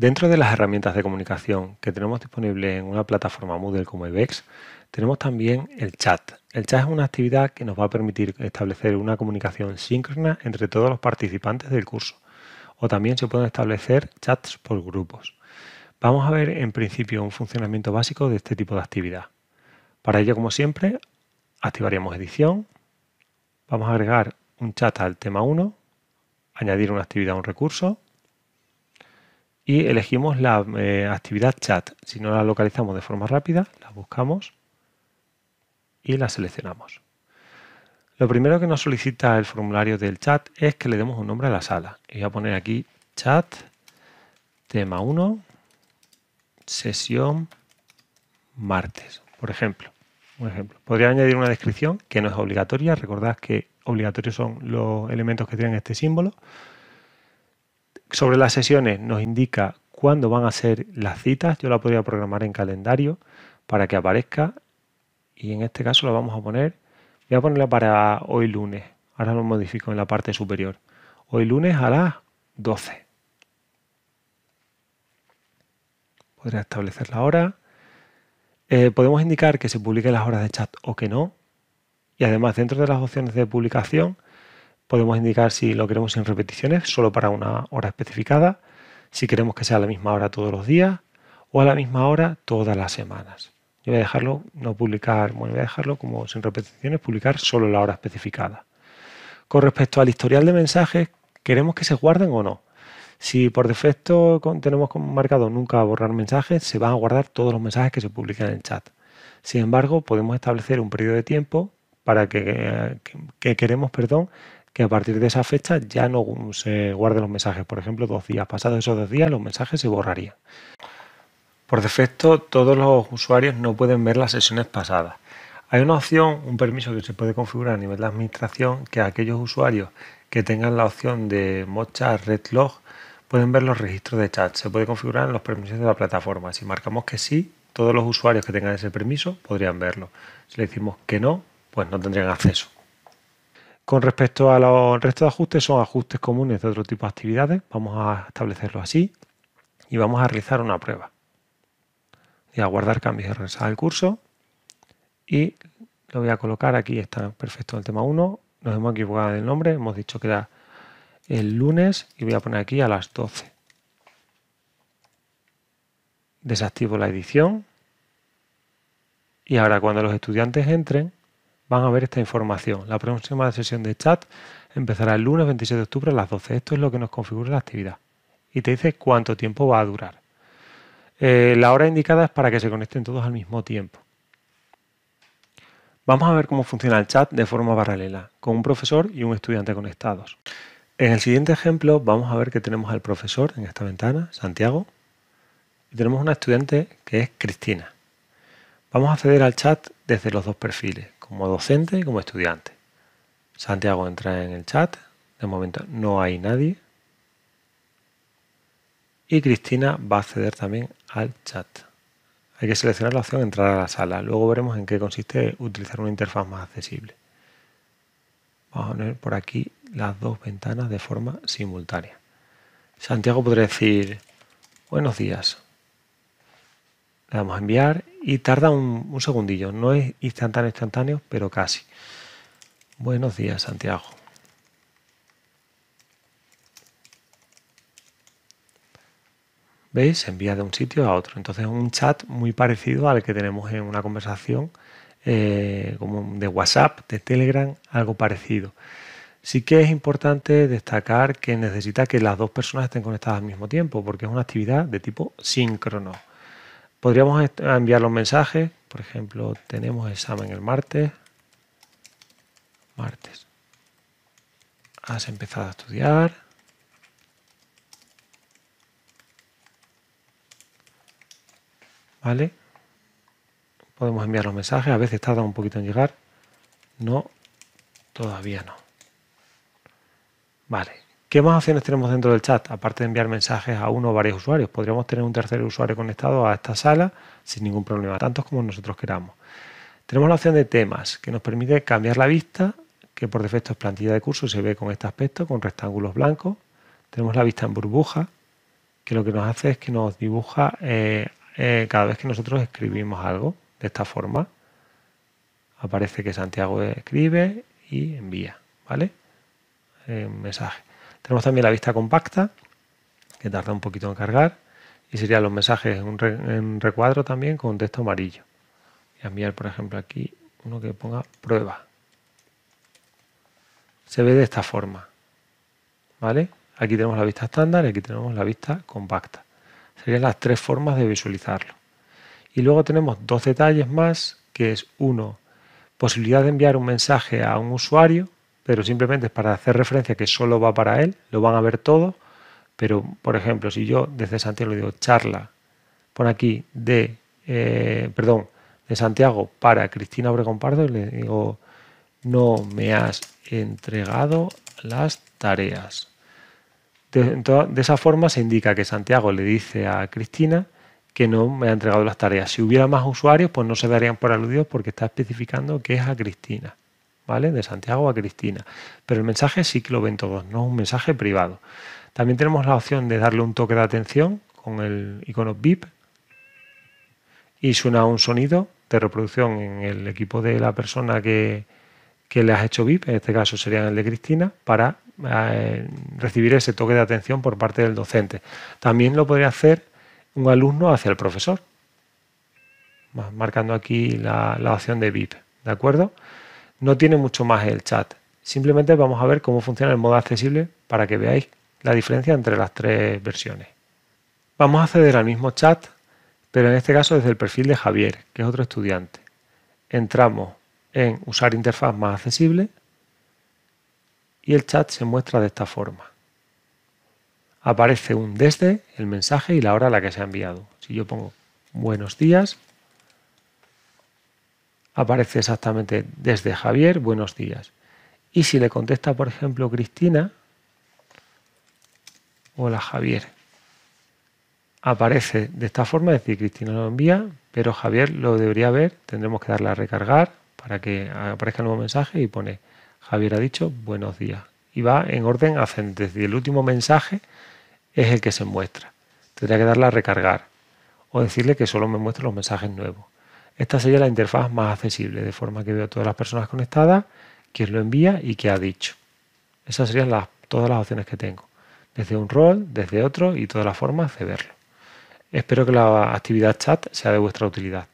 Dentro de las herramientas de comunicación que tenemos disponibles en una plataforma Moodle como IBEX, tenemos también el chat. El chat es una actividad que nos va a permitir establecer una comunicación síncrona entre todos los participantes del curso. O también se pueden establecer chats por grupos. Vamos a ver en principio un funcionamiento básico de este tipo de actividad. Para ello, como siempre, activaríamos edición. Vamos a agregar un chat al tema 1, añadir una actividad a un recurso, y elegimos la eh, actividad chat. Si no la localizamos de forma rápida, la buscamos y la seleccionamos. Lo primero que nos solicita el formulario del chat es que le demos un nombre a la sala. Y voy a poner aquí chat, tema 1, sesión martes, por ejemplo. Un ejemplo. Podría añadir una descripción que no es obligatoria. Recordad que obligatorios son los elementos que tienen este símbolo sobre las sesiones nos indica cuándo van a ser las citas. Yo la podría programar en calendario para que aparezca y en este caso la vamos a poner, voy a ponerla para hoy lunes. Ahora lo modifico en la parte superior. Hoy lunes a las 12. Podría establecer la hora. Eh, podemos indicar que se publiquen las horas de chat o que no. Y además dentro de las opciones de publicación Podemos indicar si lo queremos sin repeticiones, solo para una hora especificada, si queremos que sea a la misma hora todos los días o a la misma hora todas las semanas. Yo voy a dejarlo no publicar, voy a dejarlo como sin repeticiones, publicar solo la hora especificada. Con respecto al historial de mensajes, ¿queremos que se guarden o no? Si por defecto tenemos marcado nunca borrar mensajes, se van a guardar todos los mensajes que se publican en el chat. Sin embargo, podemos establecer un periodo de tiempo para que, eh, que queremos perdón, que a partir de esa fecha ya no se guarden los mensajes. Por ejemplo, dos días. Pasados esos dos días, los mensajes se borrarían. Por defecto, todos los usuarios no pueden ver las sesiones pasadas. Hay una opción, un permiso que se puede configurar a nivel de administración, que aquellos usuarios que tengan la opción de Mocha Red Log pueden ver los registros de chat. Se puede configurar en los permisos de la plataforma. Si marcamos que sí, todos los usuarios que tengan ese permiso podrían verlo. Si le decimos que no, pues no tendrían acceso. Con respecto a los restos de ajustes, son ajustes comunes de otro tipo de actividades. Vamos a establecerlo así y vamos a realizar una prueba. Voy a guardar cambios y regresar al curso. Y lo voy a colocar aquí, está perfecto el tema 1. Nos hemos equivocado del nombre, hemos dicho que era el lunes y voy a poner aquí a las 12. Desactivo la edición. Y ahora cuando los estudiantes entren, van a ver esta información. La próxima sesión de chat empezará el lunes 26 de octubre a las 12. Esto es lo que nos configura la actividad. Y te dice cuánto tiempo va a durar. Eh, la hora indicada es para que se conecten todos al mismo tiempo. Vamos a ver cómo funciona el chat de forma paralela, con un profesor y un estudiante conectados. En el siguiente ejemplo vamos a ver que tenemos al profesor en esta ventana, Santiago, y tenemos una estudiante que es Cristina. Vamos a acceder al chat desde los dos perfiles como docente y como estudiante. Santiago entra en el chat. De momento no hay nadie. Y Cristina va a acceder también al chat. Hay que seleccionar la opción entrar a la sala. Luego veremos en qué consiste utilizar una interfaz más accesible. Vamos a poner por aquí las dos ventanas de forma simultánea. Santiago podría decir buenos días. Le damos a enviar y tarda un, segundillo. No es instantáneo, instantáneo, pero casi. Buenos días, Santiago. ¿Veis? Se envía de un sitio a otro. Entonces es un chat muy parecido al que tenemos en una conversación eh, como de WhatsApp, de Telegram, algo parecido. Sí que es importante destacar que necesita que las dos personas estén conectadas al mismo tiempo, porque es una actividad de tipo síncrono. Podríamos ah, enviar los mensajes. por ejemplo, tenemos examen el martes. Martes. Ah, Has empezado a estudiar. ¿Vale? Podemos enviar los mensajes, a veces tarda un poquito en llegar. No, todavía no. Vale, ¿Qué más opciones tenemos dentro del chat? Aparte de enviar mensajes a uno o varios usuarios, podríamos tener un tercer usuario conectado a esta sala sin ningún problema, tantos como nosotros queramos. Tenemos la opción de temas, que nos permite cambiar la vista, que por defecto es plantilla de curso y se ve con este aspecto, con rectángulos blancos. Tenemos la vista en burbuja, que lo que nos hace es que nos dibuja eh, eh, cada vez que nosotros escribimos algo de esta forma. Aparece que Santiago escribe y envía, ¿vale? Eh, mensaje. Tenemos también la vista compacta, que tarda un poquito en cargar, y serían los mensajes en, un recuadro también con texto amarillo. Voy a enviar, por ejemplo, aquí uno que ponga prueba. Se ve de esta forma. ¿Vale? Aquí tenemos la vista estándar y aquí tenemos la vista compacta. Serían las tres formas de visualizarlo. Y luego tenemos dos detalles más, que es uno, posibilidad de enviar un mensaje a un usuario pero simplemente es para hacer referencia que solo va para él, lo van a ver todo, pero por ejemplo, si yo desde Santiago le digo charla, pon aquí de, eh, perdón, de Santiago para Cristina Obregón Pardo y le digo, no me has entregado las tareas. De, de, esa forma se indica que Santiago le dice a Cristina que no me ha entregado las tareas. Si hubiera más usuarios, pues no se darían por aludidos porque está especificando que es a Cristina. De Santiago a Cristina. Pero el mensaje sí que lo ven todos, no es un mensaje privado. También tenemos la opción de darle un toque de atención con el icono VIP y suena un sonido de reproducción en el equipo de la persona que, le has hecho VIP, en este caso sería el de Cristina, para eh, recibir ese toque de atención por parte del docente. También lo podría hacer un alumno hacia el profesor, marcando aquí la, la opción de VIP, ¿de acuerdo? No tiene mucho más el chat. Simplemente vamos a ver cómo funciona el modo accesible para que veáis la diferencia entre las tres versiones. Vamos a acceder al mismo chat, pero en este caso desde el perfil de Javier, que es otro estudiante. Entramos en usar interfaz más accesible y el chat se muestra de esta forma. Aparece un desde, el mensaje y la hora a la que se ha enviado. Si yo pongo buenos días, aparece exactamente desde Javier, buenos días. Y si le contesta, por ejemplo, Cristina, hola Javier, aparece de esta forma, es decir, Cristina lo envía, pero Javier lo debería ver, tendremos que darle a recargar para que aparezca el nuevo mensaje y pone Javier ha dicho buenos días. Y va en orden ascendente, es el último mensaje es el que se muestra. Tendría que darle a recargar o decirle que solo me muestre los mensajes nuevos. Esta sería la interfaz más accesible, de forma que veo a todas las personas conectadas, quién lo envía y qué ha dicho. Esas serían todas las opciones que tengo, desde un rol, desde otro y todas las formas de verlo. Espero que la actividad chat sea de vuestra utilidad.